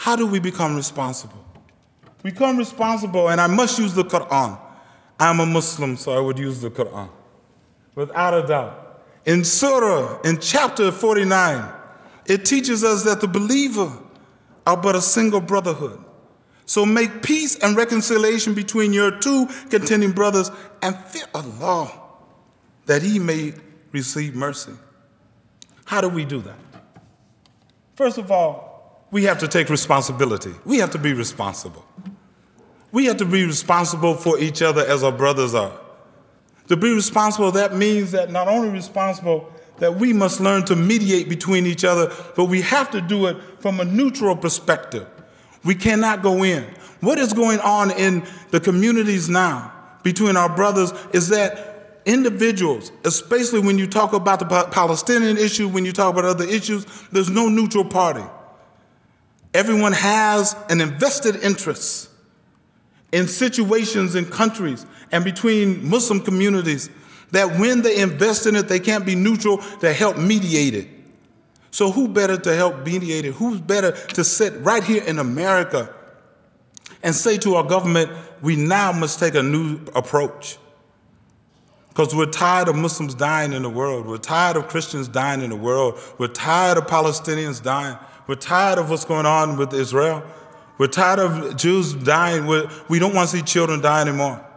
How do we become responsible? We become responsible, and I must use the Quran. I'm a Muslim, so I would use the Quran, without a doubt. In Surah, in chapter 49, it teaches us that the believer are but a single brotherhood. So make peace and reconciliation between your two contending brothers and fear Allah that he may receive mercy. How do we do that? First of all, we have to take responsibility. We have to be responsible. We have to be responsible for each other as our brothers are. To be responsible, that means that not only responsible, that we must learn to mediate between each other, but we have to do it from a neutral perspective. We cannot go in. What is going on in the communities now between our brothers is that individuals, especially when you talk about the Palestinian issue, when you talk about other issues, there's no neutral party. Everyone has an invested interest in situations in countries and between Muslim communities that when they invest in it, they can't be neutral to help mediate it. So, who better to help mediate it? Who's better to sit right here in America and say to our government, we now must take a new approach? Because we're tired of Muslims dying in the world. We're tired of Christians dying in the world. We're tired of Palestinians dying. We're tired of what's going on with Israel. We're tired of Jews dying. We're, we do not want to see children die anymore.